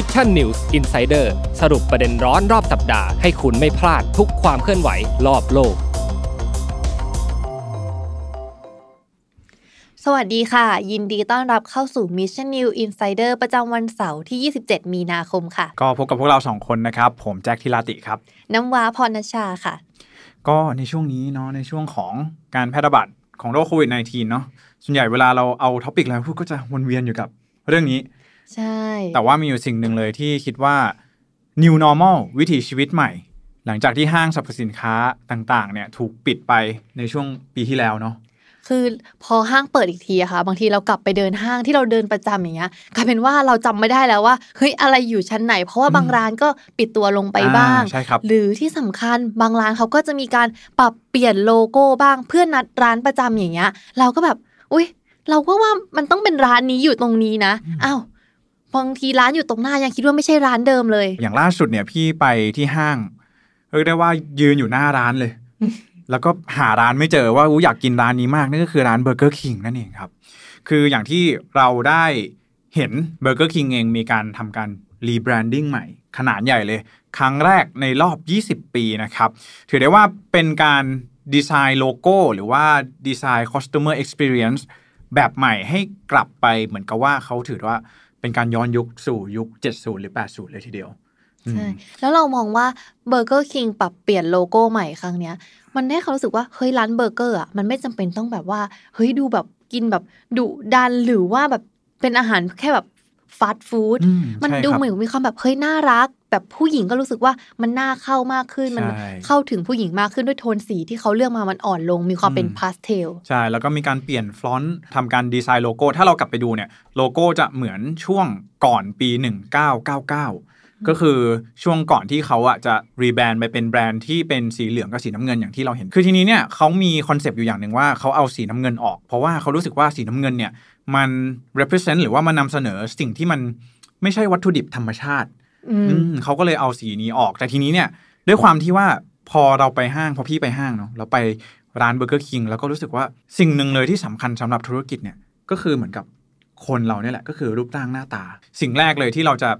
ั i s s i o n News Insider สรุปประเด็นร้อนรอบสัปดาห์ ให้คุณไม่พลาดทุกความเคลื่อนไหวรอบโลก สวัสดีค่ะ ยินดีต้อนรับเข้าสู่ Mission n e w Insider ประจำวันเสาร์ที่ 27 มีนาคมค่ะ ก็พบกับพวกเราสองคนนะครับ ผมแจ็คทิลาติครับ น้ำว้าพรณชาค่ะ ก็ในช่วงนี้เนาะในช่วงของการแพร่ระบาดของโรคโควิด -19 เนาะส่วนใหญ่เวลาเราเอาท็อปิกอะไรพูดก็จะวนเวียนอยู่กับ เรื่องนี้ใช่ แต่ว่ามีอยู่สิ่งหนึ่งเลยที่คิดว่า new normal วิถีชีวิตใหม่ หลังจากที่ห้างสรรพสินค้าต่างๆ เนี่ยถูกปิดไปในช่วงปีที่แล้วเนาะคือพอห้างเปิดอีกทีอะค่ะ บางทีเรากลับไปเดินห้างที่เราเดินประจำอย่างเงี้ยกลายเป็นว่าเราจำไม่ได้แล้วว่าเฮ้ยอะไรอยู่ชั้นไหน เพราะว่าบางร้านก็ปิดตัวลงไปบ้างใช่ครับหรือที่สำคัญบางร้านเขาก็จะมีการปรับเปลี่ยนโลโก้บ้าง เพื่อนัดร้านประจำอย่างเงี้ย เราก็แบบ อุ้ยเราก็ว่ามันต้องเป็นร้านนี้อยู่ตรงนี้นะอ้าวบางทีร้านอยู่ตรงหน้ายังคิดว่าไม่ใช่ร้านเดิมเลย อย่างล่าสุดเนี่ยพี่ไปที่ห้างเรียกได้ว่ายืนอยู่หน้าร้านเลย แล้วก็หาร้านไม่เจอว่าอูอยากกินร้านนี้มากนั่นก็คือร้านเบอร์เกอร์คิงนั่นเองครับ คืออย่างที่เราได้เห็นเบอร์เกอร์คิงเอง มีการทำการรีแบรนดิ้งใหม่ขนาดใหญ่เลย ครั้งแรกในรอบ 20 ปีนะครับ ถือได้ว่าเป็นการดีไซน์โลโก้หรือว่าดีไซน์ค customer e x p ซ r i e n c e แบบใหม่ให้กลับไปเหมือนกับว่าเขาถือว่าเป็นการย้อนยุคสู่ยุค70 หรือ 80 เลยทีเดียว ใช่ แล้วเรามองว่าเบอร์เกอร์คิงปรับเปลี่ยนโลโก้ใหม่ครั้งเนี้ย มันให้เขารู้สึกว่าเฮ้ยร้านเบอร์เกอร์อ่ะมันไม่จำเป็นต้องแบบว่า เฮ้ยดูแบบกินแบบดุดันหรือว่าแบบเป็นอาหารแค่แบบฟาสต์ฟู้ดมันดูเหมือนมีความแบบเฮ้ยน่ารัก แบบผู้หญิงก็รู้สึกว่ามันน่าเข้ามากขึ้น มันเข้าถึงผู้หญิงมากขึ้นด้วยโทนสี ที่เขาเลือกมามันอ่อนลงมีความเป็นพาสเทลใช่ แล้วก็มีการเปลี่ยนฟอนต์ทำการดีไซน์โลโก้ ถ้าเรากลับไปดูเนี่ยโลโก้จะเหมือนช่วงก่อนปี 1999ก็คือช่วงก่อนที่เขาอะจะรีแบรนด์ไปเป็นแบรนด์ที่เป็นสีเหลืองกับสีน้ำเงินอย่างที่เราเห็น คือทีนี้เนี่ยเขามีคอนเซปต์อยู่อย่างหนึ่งว่าเขาเอาสีน้ำเงินออก เพราะว่าเขารู้สึกว่าสีน้ำเงินเนี่ย มัน represent หรือว่ามันนาเสนอสิ่งที่มันไม่ใช่วัตถุดิบธรรมชาติเขาก็เลยเอาสีนี้ออก แต่ทีนี้เนี่ยด้วยความที่ว่าพอเราไปห้างพอพี่ไปห้างเนาะเราไปร้านเบอร์เกอร์คิงแล้วก็รู้สึกว่าสิ่งหนึ่งเลยที่สำคัญสำหรับธุรกิจเนี่ย ก็คือเหมือนกับคนเราเนี่ยแหละ ก็คือรูปร่างหน้าตา สิ่งแรกเลยที่เราจะ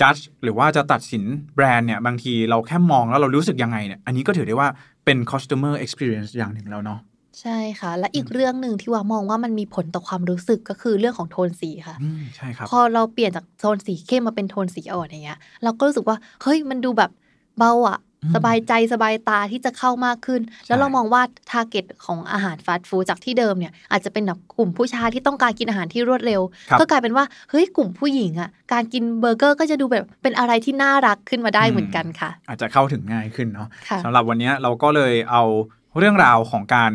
จัดหรือว่าจะตัดสินแบรนด์เนี่ยบางทีเราแค่มองแล้วเรารู้สึกยังไงเนี่ยอันนี้ก็ถือได้ว่าเป็น customer experience อย่างหนึ่งแล้วเนาะใช่ค่ะ และอีกเรื่องหนึ่งที่ว่ามองว่ามันมีผลต่อความรู้สึกก็คือเรื่องของโทนสีค่ะใช่ครับพอเราเปลี่ยนจากโทนสีเข้มมาเป็นโทนสีอ่อนอย่างเงี้ยเราก็รู้สึกว่าเฮ้ยมันดูแบบเบาอะสบายใจสบายตาที่จะเข้ามากขึ้น แล้วเรามองว่าทาร์เก็ตของอาหารฟาสต์ฟู้ดจากที่เดิมเนี่ยอาจจะเป็นแบบกลุ่มผู้ชายที่ต้องการกินอาหารที่รวดเร็ว ก็กลายเป็นว่าเฮ้ยกลุ่มผู้หญิงอ่ะการกินเบอร์เกอร์ก็จะดูแบบเป็นอะไรที่น่ารักขึ้นมาได้เหมือนกันค่ะ อาจจะเข้าถึงง่ายขึ้นเนาะสำหรับวันนี้เราก็เลยเอาเรื่องราวของการ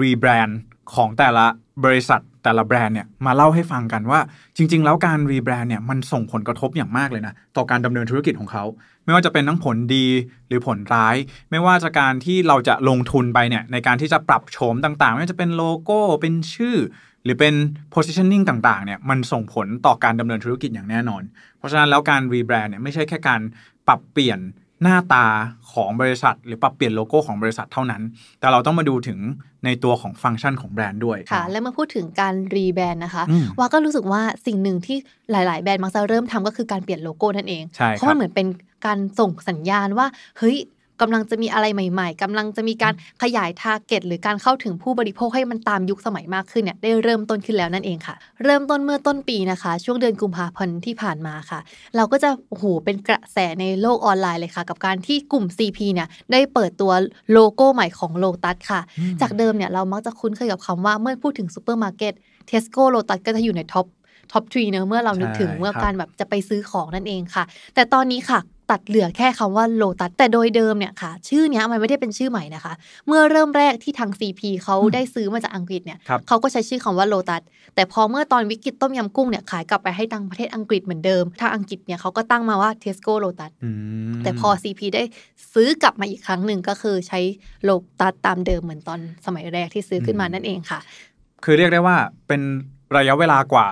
รีแบรนด์ของแต่ละบริษัทแต่ละแบรนด์เนี่ยมาเล่าให้ฟังกันว่า จริง ๆ แล้วการรีแบรนด์เนี่ยมันส่งผลกระทบอย่างมากเลยนะต่อการดำเนินธุรกิจของเขา ไม่ว่าจะเป็นทั้งผลดีหรือผลร้าย ไม่ว่าจะการที่เราจะลงทุนไปเนี่ยในการที่จะปรับโฉมต่างๆ ไม่ว่าจะเป็นโลโก้เป็นชื่อ หรือเป็น positioning ต่างๆเนี่ยมันส่งผลต่อการดำเนินธุรกิจอย่างแน่นอน เพราะฉะนั้นแล้วการรีแบรนด์เนี่ยไม่ใช่แค่การปรับเปลี่ยนหน้าตาของบริษัทหรือปรับเปลี่ยนโลโก้ของบริษัทเท่านั้น แต่เราต้องมาดูถึงในตัวของฟังก์ชันของแบรนด์ด้วย ค่ะและมาพูดถึงการรีแบรนด์นะคะ ว่าก็รู้สึกว่าสิ่งหนึ่งที่หลาย ๆ แบรนด์มักจะเริ่มทำก็คือการเปลี่ยนโลโก้นั่นเอง เพราะมันเหมือนเป็นการส่งสัญญาณว่า เฮ้ยกำลังจะมีอะไรใหม่ๆ กำลังจะมีการขยายทาร์เก็ตหรือการเข้าถึงผู้บริโภคให้มันตามยุคสมัยมากขึ้นเนี่ยได้เริ่มต้นขึ้นแล้วนั่นเองค่ะ เริ่มต้นเมื่อต้นปีนะคะ ช่วงเดือนกุมภาพันธ์ที่ผ่านมาค่ะ เราก็จะโอ้โหเป็นกระแสในโลกออนไลน์เลยค่ะ กับการที่กลุ่ม CP เนี่ยได้เปิดตัวโลโก้ใหม่ของโลตัสค่ะ จากเดิมเนี่ยเรามักจะคุ้นเคยกับคำว่าเมื่อพูดถึงซูเปอร์มาร์เก็ตเทสโก้โลตัสก็จะอยู่ในท็อปท็อปทรีเนอะเมื่อเรานึกถึงเมื่อการแบบจะไปซื้อของนั่นเองค่ะ แต่ตอนนี้ค่ะ ตัดเหลือแค่คำว่าโลตัสแต่โดยเดิมเนี่ยค่ะ ชื่อเนี้ยมันไม่ได้เป็นชื่อใหม่นะคะเมื่อเริ่มแรกที่ทาง CP เขาได้ซื้อมาจากอังกฤษเนี่ยเขาก็ใช้ชื่อคำว่าโลตัสแต่พอเมื่อตอนวิกฤตต้มยำกุ้งเนี่ยขายกลับไปให้ทางประเทศอังกฤษเหมือนเดิมทางอังกฤษเนี่ยเขาก็ตั้งมาว่าเทสโก้โลตัสแต่พอ CP ได้ซื้อกลับมาอีกครั้งหนึ่งก็คือ ใช้โลตัสตามเดิมเหมือนตอนสมัยแรกที่ซื้อขึ้นมานั่นเองค่ะ คือเรียกได้ว่าเป็นระยะเวลากว่า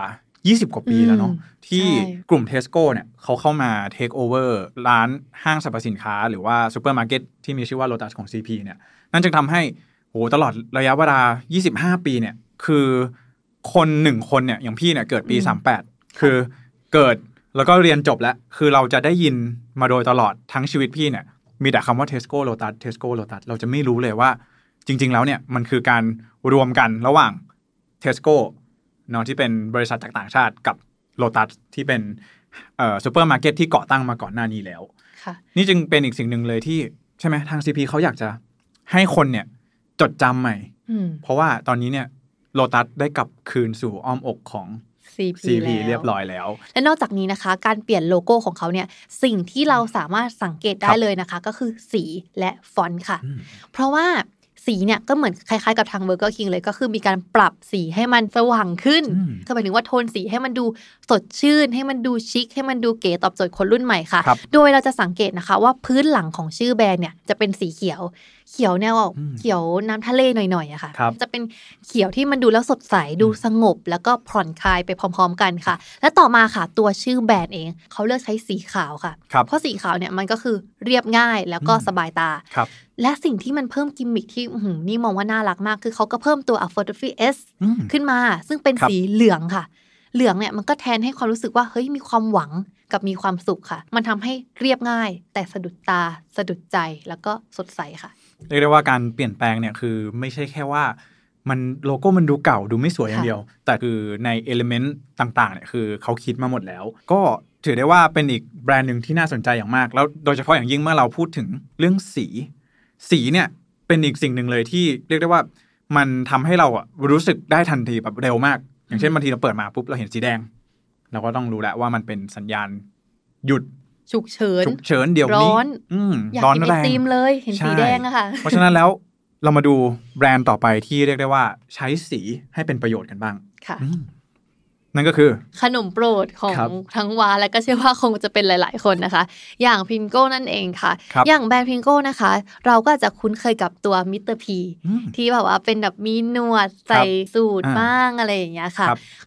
20 กว่าปีแล้วเนาะที่กลุ่มเทสโก้เนี่ยเขาเข้ามาเทคโอเวอร์ร้านห้างสรรพสินค้า หรือว่าซูเปอร์มาร์เก็ตที่มีชื่อว่าโลตัสของ CP เนี่ยนั่นจึงทำให้โหตลอดระยะเวลา 25 ปีเนี่ยคือคนหนึ่งคนเนี่ยอย่างพี่เนี่ยเกิดปี 38 คือเกิดแล้วก็เรียนจบแล้ว คือเราจะได้ยินมาโดยตลอดทั้งชีวิตพี่เนี่ยมีแต่คำว่าเทสโก้โลตัสเทสโก้โลตัสเราจะไม่รู้เลยว่าจริงๆแล้วเนี่ยมันคือการรวมกันระหว่างเทสโก้เนาะที่เป็นบริษัทจากต่างชาติกับโลตัสที่เป็นเอ่อซูเปอร์มาร์เก็ตที่ก่อตั้งมาก่อนหน้านี้แล้ว นี่จึงเป็นอีกสิ่งหนึ่งเลยที่ใช่ไหมทางซีพีเขาอยากจะให้คนเนี่ยจดจำใหม่ เพราะว่าตอนนี้เนี่ยโลตัสได้กลับคืนสู่อ้อมอกของ CP, CP เรียบร้อยแล้ว และนอกจากนี้นะคะการเปลี่ยนโลโก้ของเขาเนี่ยสิ่งที่เราสามารถสังเกตได้เลยนะคะ ก็คือสีและฟอนต์ค่ะ เพราะว่าสีเนี่ย ก็เหมือนคล้ายๆกับทางเบอร์เกอร์คิงเลย ก็คือมีการปรับสีให้มันสว่างขึ้นก็หมายถึงว่าโทนสีให้มันดูสดชื่นให้มันดูชิคให้มันดูเก๋ตอบโจทย์คนรุ่นใหม่ค่ะ โดยเราจะสังเกตนะคะว่าพื้นหลังของชื่อแบรนด์เนี่ยจะเป็นสีเขียวเขียวแนวออกเขียวน้ำทะเลหน่อยๆอะค่ะ จะเป็นเขียวที่มันดูแล้วสดใสดูสงบแล้วก็ผ่อนคลายไปพร้อมๆกันค่ะ และต่อมาค่ะ ตัวชื่อแบรนด์เองเขาเลือกใช้สีขาวค่ะเพราะสีขาวเนี่ยมันก็คือเรียบง่ายแล้วก็สบายตาและสิ่งที่มันเพิ่มกิมมิคที่นี่มองว่าน่ารักมากคือเขาก็เพิ่มตัวอัลฟ r d a ดฟีเอสขึ้นมา ซึ่งเป็นสีเหลืองค่ะ เหลืองเนี่ยมันก็แทนให้ความรู้สึกว่าเฮ้ยมีความหวังกับมีความสุขค่ะ มันทำให้เรียบง่ายแต่สะดุดตาสะดุดใจแล้วก็สดใสค่ะ เรียกได้ว่าการเปลี่ยนแปลงเนี่ยคือไม่ใช่แค่ว่า มันโลโก้มันดูเก่าดูไม่สวยอย่างเดียว แต่คือในเอลิเมนต์ต่างๆ เนี่ย คือเขาคิดมาหมดแล้ว ก็ถือได้ว่าเป็นอีกแบรนด์หนึ่งที่น่าสนใจอย่างมาก แล้วโดยเฉพาะอย่างยิ่งเมื่อเราพูดถึงเรื่องสีสีเนี่ยเป็นอีกสิ่งหนึ่งเลยที่เรียกได้ว่ามันทำให้เราอะรู้สึกได้ทันทีแบบเร็วมาก อย่างเช่นบางทีเราเปิดมาปุ๊บเราเห็นสีแดงเราก็ต้องรู้แล้วว่ามันเป็นสัญญาณ หยุดฉุกเฉินฉุกเฉิน เดี๋ยวนี้ร้อน อยาก้อนไอติมเลยเห็นสีแดงอะค่ะเพราะฉะนั้นแล้วเรามาดูแบรนด์ต่อไปที่เรียกได้ว่าใช้สีให้เป็นประโยชน์กันบ้าง ค่ะ นั่นก็คือ ขนมโปรดของทั้งวาและก็เชื่อว่าคงจะเป็นหลายๆคนนะคะ อย่างพิงโก้นั่นเองค่ะ อย่างแบรนด์พิงโก้นะคะเราก็จะคุ้นเคยกับตัวมิสเตอร์พีที่แบบว่าเป็นแบบมีหนวดใส่สูตรบ้างอะไรอย่างเงี้ยค่ะ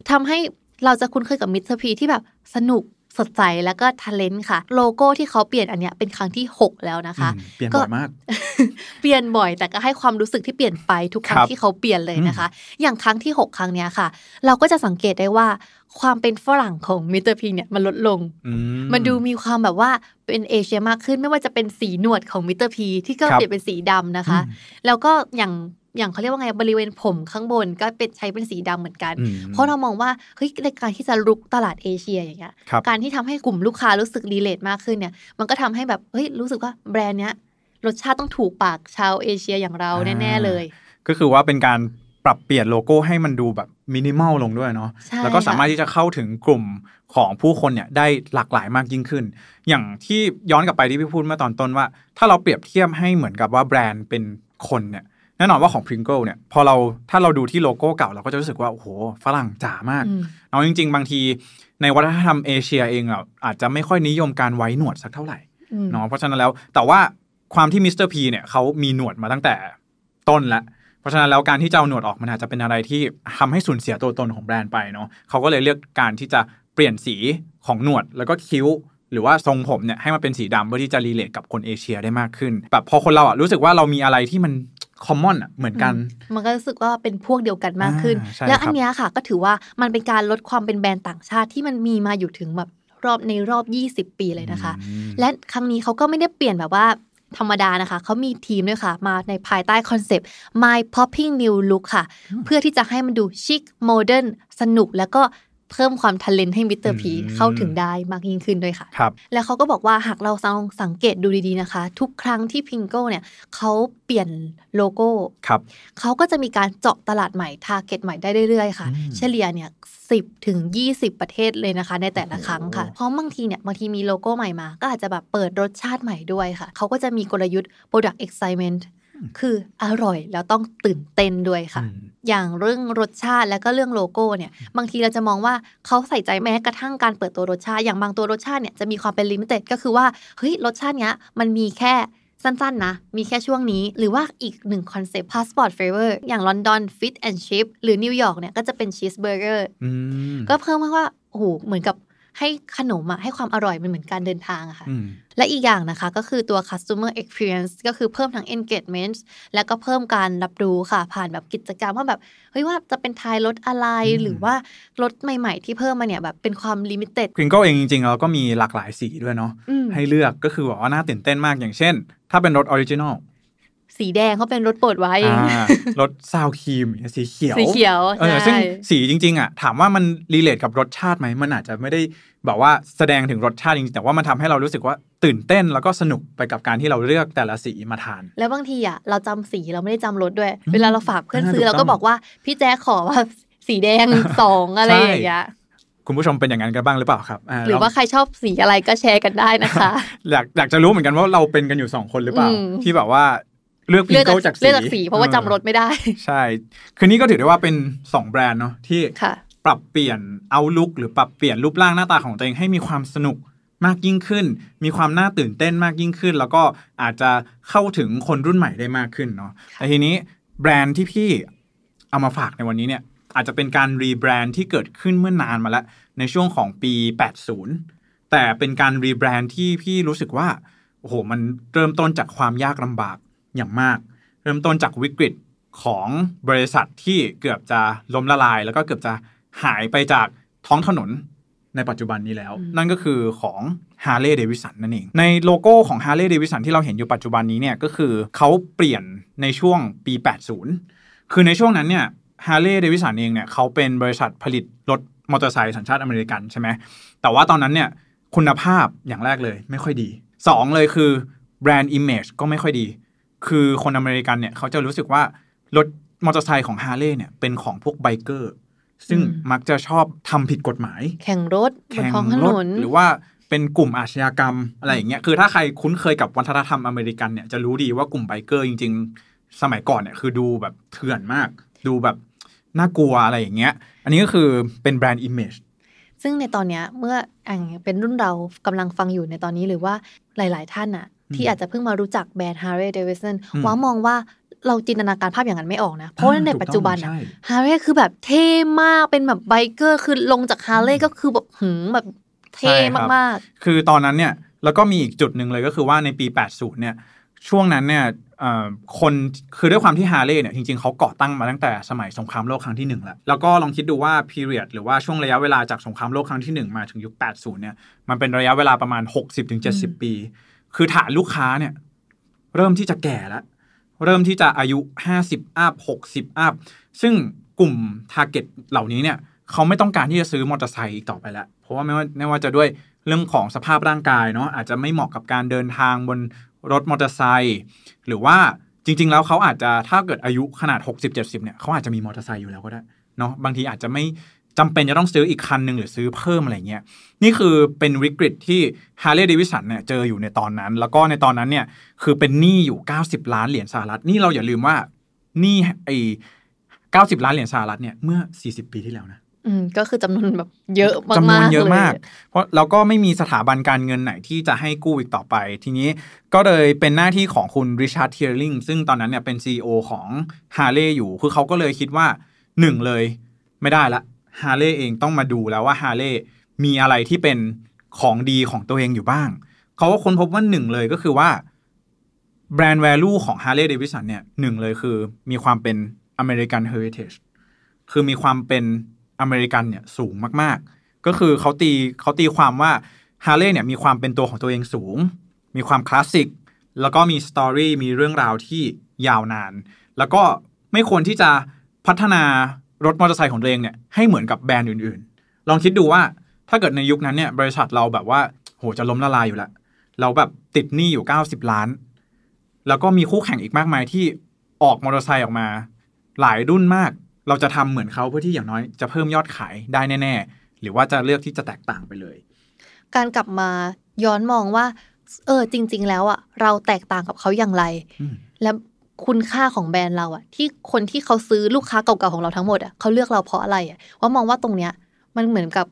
ทำให้เราจะคุ้นเคยกับมิสเตอร์พีที่แบบสนุกสดใสแล้วก็ทะเลนค่ะโลโก้ที่เขาเปลี่ยนอันเนี้ยเป็นครั้งที่ 6 แล้วนะคะ เปลี่ยนบ่อยมาก เปลี่ยนบ่อยแต่ก็ให้ความรู้สึกที่เปลี่ยนไปทุกครั้งที่เขาเปลี่ยนเลยนะคะ อย่างครั้งที่ 6 ครั้งเนี้ยค่ะ เราก็จะสังเกตได้ว่า ความเป็นฝรั่งของมิสเตอร์พีเนี่ยมันลดลงมันดูมีความแบบว่าเป็นเอเชียมากขึ้นไม่ว่าจะเป็นสีหนวดของมิสเตอร์พีที่ก็เปลี่ยนเป็นสีดำนะคะ แล้วก็อย่างอย่างเขาเรียกว่าไงบริเวณผมข้างบนก็เป็นใช้เป็นสีดำเหมือนกัน เพราะเรามองว่าเฮ้ยในการที่จะลุกตลาดเอเชียอย่างเงี้ยการที่ทำให้กลุ่มลูกค้ารู้สึกรีเลทมากขึ้นเนี่ย มันก็ทำให้แบบเฮ้ยรู้สึกว่า แบรนด์เนี้ย รสชาติต้องถูกปากชาวเอเชียอย่างเราแน่ ๆเลย ก็คือว่าเป็นการปรับเปลี่ยนโลโก้ให้มันดูแบบมินิมอลลงด้วยเนาะแล้วก็สามารถที่จะเข้าถึงกลุ่มของผู้คนเนี่ยได้หลากหลายมากยิ่งขึ้น อย่างที่ย้อนกลับไปที่พี่พูดเมื่อตอนต้นว่า ถ้าเราเปรียบเทียบให้เหมือนกับว่าแบรนด์เป็นคนเนี่ยแน่นอนว่าของ Pringle เนี่ยพอเราถ้าเราดูที่โลโก้เก่าเราก็จะรู้สึกว่าโอ้โหฝรั่งจ๋ามากเอาจริง ๆ บางทีในวัฒนธรรมเอเชียเองอ่ะอาจจะไม่ค่อยนิยมการไว้หนวดสักเท่าไหร่เนาะเพราะฉะนั้นแล้วแต่ว่าความที่มิสเตอร์พีเนี่ยเขามีหนวดมาตั้งแต่ต้นละราะฉะนั้นแล้วการที่จะเอาหนวดออกมันอาจจะเป็นอะไรที่ทำให้สูญเสียตัวตนของแบรนด์ไปเนาะเขาก็เลยเลือกการที่จะเปลี่ยนสีของหนวดแล้วก็คิ้ว หรือว่าทรงผมเนี่ยให้มันเป็นสีดำเพื่อที่จะรีเลทกับคนเอเชียได้มากขึ้นแบบพอคนเราอ่ะรู้สึกว่าเรามีอะไรที่มันคอมมอนอ่ะเหมือนกัน มันก็รู้สึกว่าเป็นพวกเดียวกันมากขึ้น แล้วอันนี้ค่ะ ก็ถือว่ามันเป็นการลดความเป็นแบรนด์ต่างชาติที่มันมีมาอยู่ถึง แบบรอบในรอบ 20 ปีเลยนะคะ และครั้งนี้เขาก็ไม่ได้เปลี่ยนแบบว่าธรรมดานะคะ เขามีทีมด้วยค่ะ มาในภายใต้คอนเซปต์ My Popping New Look ค่ะ เพื่อที่จะให้มันดูชิคโมเดิร์นสนุกแล้วก็เพิ่มความทะเลนให้มิสเตอร์พีเข้าถึงได้มากยิ่งขึ้นด้วยค่ะครับแล้วเขาก็บอกว่าหากเราลองสังเกตดูดีๆนะคะ ทุกครั้งที่พิงโก้เนี่ยเขาเปลี่ยนโลโก้ ครับเขาก็จะมีการเจาะตลาดใหม่ ทาร์เก็ตใหม่ได้เรื่อยๆค่ะเฉลี่ยเนี่ยสิบถึงยีประเทศเลยนะคะ ในแต่ละครั้งค่ะเพราะบางทีเนี่ยบางทีมีโลโก้ใหม่มา ก็อาจจะแบบเปิดรสชาติใหม่ด้วยค่ะ เขาก็จะมีกลยุทธ์ product excitement คืออร่อยแล้วต้องตื่นเต้นด้วยค่ะ อย่างเรื่องรสชาติแล้วก็เรื่องโลโก้เนี่ยบางทีเราจะมองว่าเขาใส่ใจแม้กระทั่งการเปิดตัวรสชาติอย่างบางตัวรสชาติเนี่ยจะมีความเป็นลิมิเต็ดก็คือว่าเฮ้ยรสชาติเนี้ยมันมีแค่สั้นๆ นะ มีแค่ช่วงนี้ หรือว่าอีกหนึ่งคอนเซปต์พาสปอร์ตเฟเวอร์อย่างลอนดอนฟิตแอนด์ชิพหรือนิวยอร์กเนี่ยก็จะเป็นชีสเบอร์เกอร์ก็เพิ่มว่าโอ้โหเหมือนกับให้ขนมอะให้ความอร่อยมันเหมือนการเดินทางอะค่ะ และอีกอย่างนะคะ ก็คือตัว customer experience ก็คือเพิ่มทั้ง engagement แล้วก็เพิ่มการรับรู้ค่ะผ่านแบบกิจกรรมว่าแบบ เฮ้ยว่าจะเป็นทายรถอะไร หรือว่า รถใหม่ ๆ ที่เพิ่มมาเนี่ยแบบเป็นความ limited คริงก็เองจริงๆเราก็มีหลากหลายสีด้วยเนาะให้เลือกก็คือว่าน่าตื่นเต้นมากอย่างเช่นถ้าเป็นรถออริจินอลสีแดงเขาเป็นรถโปรดไว้รถซาวครีมสีเขียวสีเขียวใช่ซึ่งสีจริงๆอ่ะถามว่ามันรีเลทกับรสชาติไหมมันอาจจะไม่ได้บอกว่าแสดงถึงรสชาติจริงๆแต่ว่ามันทำให้เรารู้สึกว่าตื่นเต้นแล้วก็สนุกไปกับการที่เราเลือกแต่ละสีมาทาน แล้วบางทีอ่ะเราจำสีเราไม่ได้จำรสด้วย เวลาเราฝากเพื่อนซื้อ เราก็บอกว่าพี่แจ๊ขอว่าสีแดงสองอะไรอย่างเงี้ยคุณผู้ชมเป็นอย่างนั้นกันบ้างหรือเปล่าครับหรือว่าใครชอบสีอะไรก็แชร์กันได้นะคะอยากอยากจะรู้เหมือนกันว่าเราเป็นกันอยู่สองคนหรือเปล่าที่แบบว่าเลือกพิงโก้จากสีเลือกจากสีเพราะว่าจำรถไม่ได้ ใช่คือนี่ก็ถือได้ว่าเป็นสองแบรนด์เนาะที่ปรับเปลี่ยนเอาลุกหรือปรับเปลี่ยนรูปร่างหน้าตาของตัวเองให้มีความสนุกมากยิ่งขึ้น มีความน่าตื่นเต้นมากยิ่งขึ้น แล้วก็อาจจะเข้าถึงคนรุ่นใหม่ได้มากขึ้นเนาะแต่ทีนี้แบรนด์ที่พี่เอามาฝากในวันนี้เนี่ยอาจจะเป็นการรีแบรนด์ที่เกิดขึ้นเมื่อนานมาแล้ว ในช่วงของปี 80 แต่เป็นการรีแบรนด์ที่พี่รู้สึกว่าโอ้โหมันเริ่มต้นจากความยากลำบากอย่างมากเริ่มต้นจากวิกฤตของบริษัทที่เกือบจะล้มละลาย แล้วก็เกือบจะหายไปจากท้องถนนในปัจจุบันนี้แล้ว นั่นก็คือของ h a r l e y d a v i d s o n นั่นเอง ในโลโก้ของ h a r l e y d a v i d s o n ที่เราเห็นอยู่ปัจจุบันนี้เนี่ยก็คือเขาเปลี่ยนในช่วงปี 80 คือในช่วงนั้นเนี่ย h a r l e y d a v i d s o n เองเนี่ยเขาเป็นบริษัทผลิตรถมอเตอร์ไซค์สัญชาติอเมริกันใช่ไหมแต่ว่าตอนนั้นเนี่ยคุณภาพอย่างแรกเลยไม่ค่อยดี 2 เลยคือแบรนด์อิมเมจก็ไม่ค่อยดีคือคนอเมริกันเนี่ย เขาจะรู้สึกว่ารถมอเตอร์ไซค์ของฮาร์เลย์เนี่ย เป็นของพวกไบเกอร์ซึ่งมักจะชอบทำผิดกฎหมาย แข่งรถแข่งรถหรือว่าเป็นกลุ่มอาชญากรรมอะไรอย่างเงี้ยคือถ้าใครคุ้นเคยกับวัฒนธรรมอเมริกันเนี่ย จะรู้ดีว่ากลุ่มไบเกอร์ จริง ๆ สมัยก่อนเนี่ยคือดูแบบเถื่อนมาก ดูแบบน่ากลัวอะไรอย่างเงี้ยอันนี้ก็คือเป็นแบรนด์อิมเมจซึ่งในตอนเนี้ยเมื่ออางเป็นรุ่นเรากำลังฟังอยู่ในตอนนี้หรือว่าหลาย ๆ ท่านอ่ะที่อาจจะเพิ่งมารู้จักแบรนด์ฮาร์เรย์เดวิสันว้ามองว่าเราจินตนาการภาพอย่างนั้นไม่ออกนะ เพราะในปัจจุบันฮาร์เรย์คือแบบเท่มากเป็นแบบไบเกอร์ คือลงจากฮาร์เรย์ก็คือแบบหืมแบบเท่มากๆ คือตอนนั้นเนี่ยแล้วก็มีอีกจุดหนึ่งเลยก็คือว่าในปี 80 เนี่ย ช่วงนั้นเนี่ยคนคือด้วยความที่ฮาร์เรย์เนี่ย จริง ๆเขาก่อตั้งมาตั้งแต่สมัยสงครามโลกครั้งที่ 1 แล้วแล้วก็ลองคิดดูว่าพีเรียดหรือว่าช่วงระยะเวลาจากสงครามโลกครั้งที่1มาถึงยุค 80เนี่ยมันเป็นระยะเวลาประมาณ60-70 ปีคือฐานลูกค้าเนี่ย เริ่มที่จะแก่แล้ว เริ่มที่จะอายุห้าสิบอัพหกสิบอัพซึ่งกลุ่มทาร์เก็ตเหล่านี้เนี่ยเขาไม่ต้องการที่จะซื้อมอเตอร์ไซค์อีกต่อไปแล้ว เพราะว่าไม่ว่าไม่ว่าจะด้วยเรื่องของสภาพร่างกายเนาะอาจจะไม่เหมาะกับการเดินทางบนรถมอเตอร์ไซค์หรือว่าจริง ๆ แล้วเขาอาจจะถ้าเกิดอายุขนาด 60-70 เนี่ย เขาอาจจะมีมอเตอร์ไซค์อยู่แล้วก็ได้เนาะบางทีอาจจะไม่จำเป็นจะต้องซื้ออีกคันหนึ่งหรือซื้อเพิ่มอะไรเงี้ย นี่คือเป็นวิกฤตที่ฮาร์เลย์เดวิสันเนี่ยเจออยู่ในตอนนั้น แล้วก็ในตอนนั้นเนี่ยคือเป็นหนี้อยู่ 90 ล้านเหรียญสหรัฐ นี่เราอย่าลืมว่าหนี้ไอ้เก้าสิบล้านเหรียญสหรัฐเนี่ยเมื่อ 40 ปีที่แล้วนะ อืมก็คือจำนวนแบบเยอะมากจำนวนเยอะมาก เพราะเราก็ไม่มีสถาบันการเงินไหนที่จะให้กู้อีกต่อไป ทีนี้ก็เลยเป็นหน้าที่ของคุณริชาร์ดเทียริงซึ่งตอนนั้นเนี่ยเป็น CEO ของฮาร์เลย์อยู่ คือเขาก็เลยคิดว่าหนึ่งเลยไม่ได้ละฮาร์เลย์เองต้องมาดูแล้วว่าฮาร์เลย์มีอะไรที่เป็นของดีของตัวเองอยู่บ้าง เขาก็ค้นพบว่าหนึ่งเลยก็คือว่าแบรนด์แวลูของาร์เลย์เดวิสันเนี่ยหนึ่งเลยคือมีความเป็นอเมริกันเฮอริเทจ คือมีความเป็นอเมริกันเนี่ย สูงมาก ๆ ก็คือเขาตีเขาตีความว่าฮร์เลย์เนี่ย มีความเป็นตัวของตัวเองสูง มีความคลาสสิก แล้วก็มีสตอรี่มีเรื่องราวที่ยาวนาน แล้วก็ไม่ควรที่จะพัฒนารถมอเตอร์ไซค์ของตัวเองเนี่ยให้เหมือนกับแบรนด์ อื่นๆ ลองคิดดูว่า ถ้าเกิดในยุคนั้นเนี่ยบริษัทเราแบบว่า โหจะล้มละลายอยู่ละเราแบบติดหนี้อยู่ 90 ล้าน แล้วก็มีคู่แข่งอีกมากมายที่ออกมอเตอร์ไซค์ออกมา หลายรุ่นมาก เราจะทำเหมือนเขาเพื่อที่อย่างน้อยจะเพิ่มยอดขายได้แน่ๆ หรือว่าจะเลือกที่จะแตกต่างไปเลย การกลับมาย้อนมองว่า เออจริงๆ แล้วอ่ะเราแตกต่างกับเขาอย่างไรและคุณค่าของแบรนด์เราอะที่คนที่เขาซื้อลูกค้าเก่าๆของเราทั้งหมดอะเขาเลือกเราเพราะอะไรอะว่ามองว่าตรงเนี้ย มันเหมือนกับ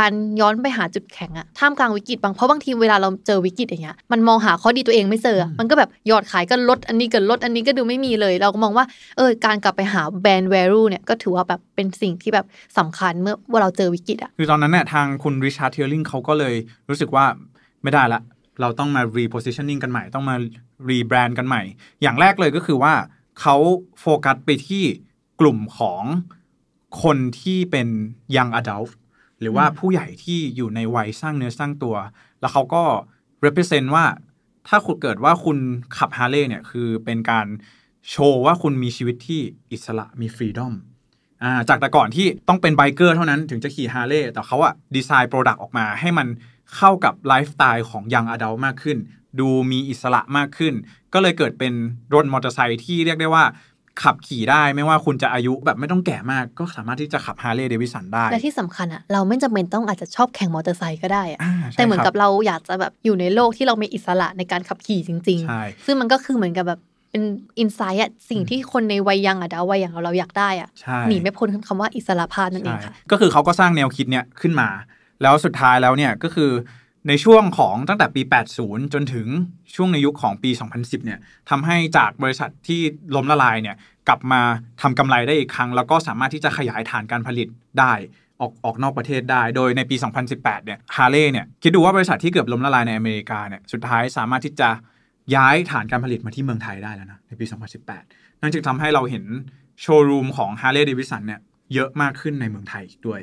การย้อนไปหาจุดแข็งอะท่ามกลางวิกฤตบางเพราะบางทีเวลาเราเจอวิกฤตอย่างเงี้ยมันมองหาข้อดีตัวเองไม่เจอมันก็แบบยอดขายก็ลด อันนี้ก็ลด อันนี้ก็ดูไม่มีเลย เราก็มองว่าเออการกลับไปหาแบรนด์แวลูเนี่ยก็ถือว่าแบบเป็นสิ่งที่แบบสำคัญเมื่อว่าเราเจอวิกฤตอะคือตอนนั้นเนี่ยทางคุณริชาร์ดเทลลิงเขาก็เลยรู้สึกว่าไม่ได้ละ เราต้องมา repositioning กันใหม่ต้องมารีแบรนด์กันใหม่ อย่างแรกเลยก็คือว่าเขาโฟกัสไปที่กลุ่มของคนที่เป็นยังอดัลหรือว่าผู้ใหญ่ที่อยู่ในวัยสร้างเนื้อสร้างตัว แล้วเขาก็ represent ว่า ถ้าคุณเกิดว่าคุณขับฮาร์เลย์เนี่ยคือเป็นการ โชว์ว่าคุณมีชีวิตที่อิสระมีฟรีดอมจากแต่ก่อนที่ต้องเป็นไบเกอร์เท่านั้นถึงจะขี่ฮาร์เลย์ แต่เขาอะดีไซน์โปรดักต์ออกมา ให้มันเข้ากับไลฟ์สไตล์ของยังอดัลมากขึ้นดูมีอิสระมากขึ้น ก็เลยเกิดเป็นรถมอเตอร์ไซค์ที่เรียกได้ว่าขับขี่ได้ไม่ว่าคุณจะอายุแบบไม่ต้องแก่มาก ก็สามารถที่จะขับฮาร์เลย์เดวิสันได้ และที่สำคัญอะเราไม่จำเป็นต้องอาจจะชอบแข่งมอเตอร์ไซค์ก็ได้อะแต่เหมือนกับเราอยากจะแบบอยู่ในโลกที่เรามีอิสระในการขับขี่จริง ๆ ซึ่งมันก็คือเหมือนกับแบบเป็นอินไซต์อะสิ่งที่คนในวัยยังอะดาวัยยังเราเราอยากได้อะหนีไม่พ้นคำว่าอิสระภาพนั่นเองค่ะก็คือเขาก็สร้างแนวคิดเนี่ยขึ้นมา แล้วสุดท้ายแล้วเนี่ยก็คือในช่วงของตั้งแต่ปี 80 จนถึงช่วงในยุคของปี 2010เนี่ยทำให้จากบริษัทที่ล้มละลายเนี่ย กลับมาทำกำไรได้อีกครั้ง แล้วก็สามารถที่จะขยายฐานการผลิตได้ออกออกนอกประเทศได้ โดยในปี 2018เนี่ยฮาร์เลย์เนี่ยคิดดูว่าบริษัทที่เกือบล้มละลายในอเมริกาเนี่ย สุดท้ายสามารถที่จะย้ายฐานการผลิตมาที่เมืองไทยได้แล้วนะในปี 2018นั่นจึงทำให้เราเห็นโชว์รูมของาร์เลย์เดวิสันเนี่ยเยอะมากขึ้นในเมืองไทยด้วย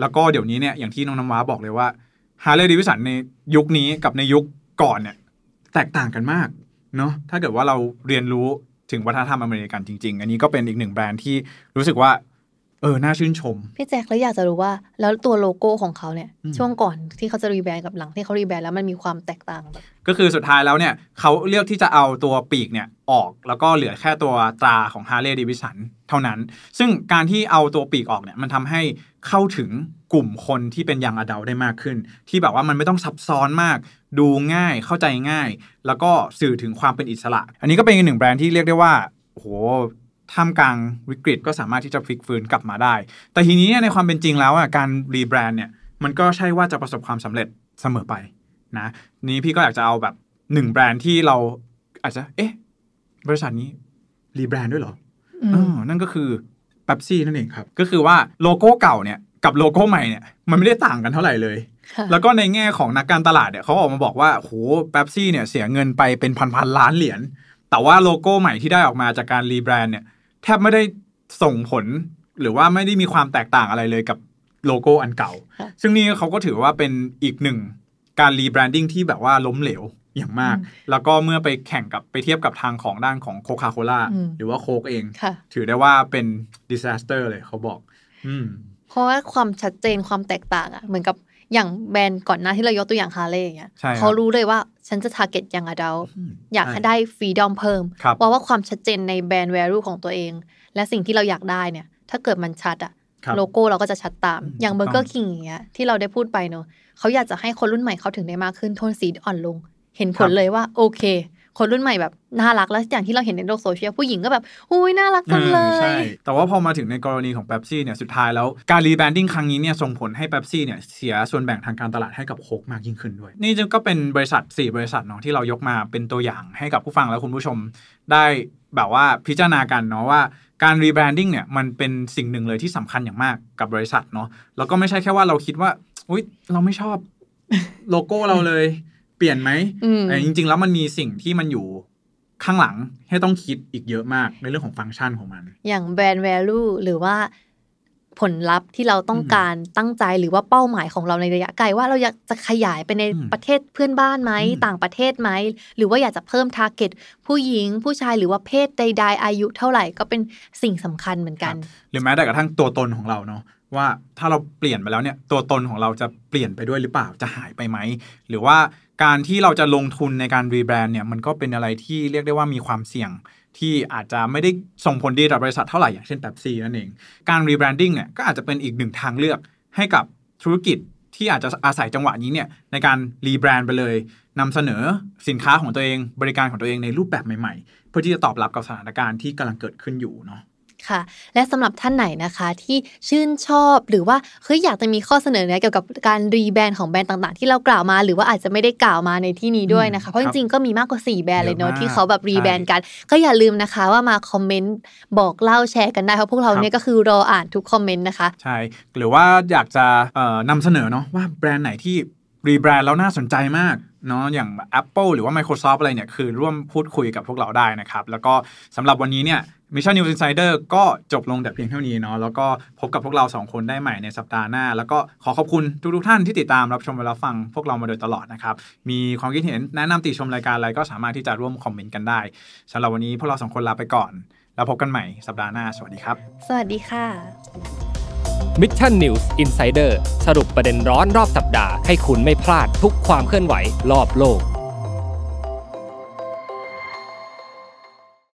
แล้วก็เดี๋ยวนี้เนี่ยอย่างที่น้องน้ำว้าบอกเลยว่าฮาร์เลย์ดิวิสันในยุคนี้กับในยุคก่อนเนี่ยแตกต่างกันมากเนาะถ้าเกิดว่าเราเรียนรู้ถึงวัฒนธรรมอเมริกันจริงๆ อันนี้ก็เป็นอีกหนึ่งแบรนด์ที่รู้สึกว่าเออ น่าชื่นชม พี่แจ็คแล้วอยากจะรู้ว่า แล้วตัวโลโก้ของเขาเนี่ยช่วงก่อนที่เขาจะรีแบรนด์กับหลังที่เขารีแบรนด์แล้วมันมีความแตกต่าง ก็คือสุดท้ายแล้วเนี่ยเขาเลือกที่จะเอาตัวปีกเนี่ยออก แล้วก็เหลือแค่ตัวตราของฮาร์เลย์ดีวิสันเท่านั้น ซึ่งการที่เอาตัวปีกออกเนี่ยมันทำให้เข้าถึงกลุ่มคนที่เป็นยังอดาลได้มากขึ้น ที่แบบว่ามันไม่ต้องซับซ้อนมาก ดูง่าย เข้าใจง่าย แล้วก็สื่อถึงความเป็นอิสระ อันนี้ก็เป็นอีกหนึ่งแบรนด์ที่เรียกได้ว่าโหท่ามกลางวิกฤตก็สามารถที่จะพลิกฟื้นกลับมาได้ แต่ทีนี้ในความเป็นจริงแล้วการรีแบรนด์เนี่ย มันก็ใช่ว่าจะประสบความสำเร็จเสมอไปนะ นี้พี่ก็อยากจะเอาแบบหนึ่งแบรนด์ที่เรา อาจจะ เอ๊ะบริษัทนี้รีแบรนด์ด้วยเหรอออนั่นก็คือเป๊บซี่นั่นเองครับ ก็คือว่าโลโก้เก่าเนี่ย กับโลโก้ใหม่เนี่ยมันไม่ได้ต่างกันเท่าไหร่เลย แล้วก็ในแง่ของนักการตลาดเนี่ยเขาออกมาบอกว่าโหแป๊บซี่เนี่ย เสียเงินไปเป็นพันๆล้านเหรียญ แต่ว่าโลโก้ใหม่ที่ได้ออกมาจากการรีแบรนด์เนี่ยแทบไม่ได้ส่งผลหรือว่าไม่ได้มีความแตกต่างอะไรเลยกับโลโก้อันเก่า ซึ่งนี่เขาก็ถือว่าเป็นอีกหนึ่งการรีแบรนดิ้งที่แบบว่าล้มเหลวอย่างมาก แล้วก็เมื่อไปแข่งกับไปเทียบกับทางของด้านของโคคาโคล่าหรือว่าโคกเอง ถือได้ว่าเป็นดิส a สเตอร์เลยเขาบอก อืเพราะว่าความชัดเจนความแตกต่างอะเหมือนกับอย่างแบรนด์ก่อนหน้าที่เรายกตัวอย่างฮาร์เลย์่เงี้ยเขารู้เลยว่าฉันจะทาร์เก็ตยังไงดราอยากให้ได้ฟรีดอมเพิ่มเพราะว่าความชัดเจนในแบรนด์แวลูของตัวเอง และสิ่งที่เราอยากได้เนี่ย ถ้าเกิดมันชัดอะโลโก้เราก็จะชัดตามอย่างเบอร์เกอร์คิงอย่างเงี้ยที่เราได้พูดไปเนอะเขาอยากจะให้คนรุ่นใหม่เขาถึงได้มากขึ้นโทนสีอ่อนลง เห็นผลเลยว่าโอเคคนรุ่นใหม่แบบ น่ารักแล้ว อย่างที่เราเห็นในโลกโซเชียลผู้หญิงก็แบบอุ้ยน่ารักจังเลย ใช่ แต่ว่าพอมาถึงในกรณีของเป๊ปซี่เนี่ยสุดท้ายแล้ว การรีแบรนดิ้งครั้งนี้เนี่ยส่งผลให้เป๊ปซี่เนี่ยเสียส่วนแบ่งทางการตลาดให้กับโคกมากยิ่งขึ้นด้วย นี่จึงก็เป็นบริษัท 4 บริษัทเนาะที่เรายกมาเป็นตัวอย่างให้กับผู้ฟังและคุณผู้ชม ได้แบบว่าพิจารณากันเนาะว่าการรีแบรนดิ้งเนี่ยมันเป็นสิ่งหนึ่งเลยที่สำคัญอย่างมากกับบริษัทเนาะแล้วก็ไม่ใช่แค่ว่าเราคิดว่าอุ้ยเราไม่ชอบโลโก้เราเลยเปลี่ยนไหมแต่จริงๆ แล้วมันมีสิ่งที่มันอยู่ข้างหลังให้ต้องคิดอีกเยอะมากในเรื่องของฟังก์ชันของมัน อย่างแบรนด์แวลูหรือว่าผลลัพธ์ที่เราต้องการตั้งใจหรือว่าเป้าหมายของเราในระยะไกลว่าเราอยากจะขยายไปในประเทศเพื่อนบ้านไหมต่างประเทศไหม หรือว่าอยากจะเพิ่มทาร์เก็ตผู้หญิงผู้ชายหรือว่าเพศใดๆอายุ เท่าไหร่ก็เป็นสิ่งสำคัญเหมือนกัน หรือแม้แต่กระทั่งตัวตนของเราเนาะว่าถ้าเราเปลี่ยนไปแล้วเนี่ยตัวตนของเราจะเปลี่ยนไปด้วยหรือเปล่าจะหายไปไหมหรือว่าการที่เราจะลงทุนในการรีแบรนด์เนี่ยมันก็เป็นอะไรที่เรียกได้ว่ามีความเสี่ยง ที่อาจจะไม่ได้ส่งผลดีต่อบริษัทเท่าไหร่ อย่างเช่นแบบซีนั่นเอง การรีแบรนดิ้งเนี่ยก็อาจจะเป็นอีกหนึ่งทางเลือก ให้กับธุรกิจที่อาจจะอาศัยจังหวะนี้เนี่ยในการรีแบรนด์ไปเลยนำเสนอสินค้าของตัวเองบริการของตัวเองในรูปแบบใหม่ ๆ เพื่อที่จะตอบรับกับสถานการณ์ที่กำลังเกิดขึ้นอยู่เนาะค่ะและสำหรับท่านไหนนะคะที่ชื่นชอบหรือว่าเฮ้ยอยากจะมีข้อเสนอเนี่ยเกี่ยวกับการรีแบรนด์ของแบรนด์ต่างๆ ที่เรากล่าวมา หรือว่าอาจจะไม่ได้กล่าวมาในที่นี้ด้วยนะคะเพราะจริงๆก็มีมากกว่า4แบรนด์เลยเนาะที่เขาแบบรีแบรนด์กัน ก็อย่าลืมนะคะว่ามาคอมเมนต์บอกเล่าแชร์กันได้เพราะพวกเราเนี่ยก็คือรออ่านทุกคอมเมนต์นะคะใช่หรือว่าอยากจะนำเสนอเนาะว่าแบรนด์ไหนที่รีแบรนด์แล้วน่าสนใจมากเนาะอย่าง Apple หรือว่า Microsoft อะไรเนี่ยคือร่วมพูดคุยกับพวกเราได้นะครับ แล้วก็สำหรับวันนี้เนี่ย Mission News Insider ก็จบลงแต่เพียงเท่านี้เนาะแล้วก็พบกับพวกเรา 2 คนได้ใหม่ในสัปดาห์หน้า แล้วก็ขอขอบคุณทุกๆท่านที่ติดตามรับชมและฟังพวกเรามาโดยตลอดนะครับ มีความคิดเห็นแนะนำติชมรายการอะไรก็สามารถที่จะร่วมคอมเมนต์กันได้สำหรับวันนี้พวกเราสองคนลาไปก่อนแล้วพบกันใหม่ สัปดาห์หน้า สวัสดีครับสวัสดีค่ะ Mission News Insider สรุปประเด็นร้อนรอบสัปดาห์ให้คุณไม่พลาดทุกความเคลื่อนไหวรอบโลก